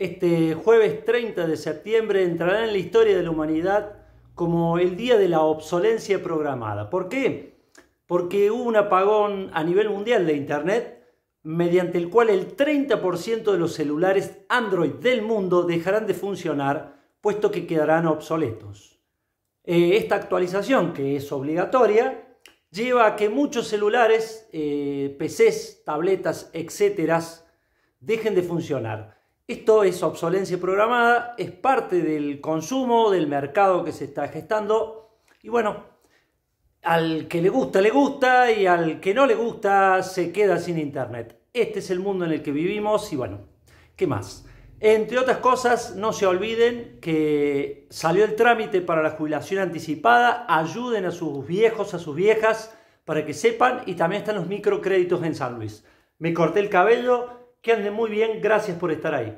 Este jueves 30 de septiembre entrará en la historia de la humanidad como el día de la obsolencia programada. ¿Por qué? Porque hubo un apagón a nivel mundial de Internet mediante el cual el 30% de los celulares Android del mundo dejarán de funcionar puesto que quedarán obsoletos. Eh, esta actualización, que es obligatoria, lleva a que muchos celulares, eh, PCs, tabletas, etcétera, dejen de funcionar. Esto es obsolencia programada, es parte del consumo, del mercado que se está gestando. Y bueno, al que le gusta, le gusta y al que no le gusta, se queda sin internet. Este es el mundo en el que vivimos y bueno, ¿qué más? Entre otras cosas, no se olviden que salió el trámite para la jubilación anticipada. Ayuden a sus viejos, a sus viejas, para que sepan. Y también están los microcréditos en San Luis. Me corté el cabello. Que ande muy bien. Gracias por estar ahí.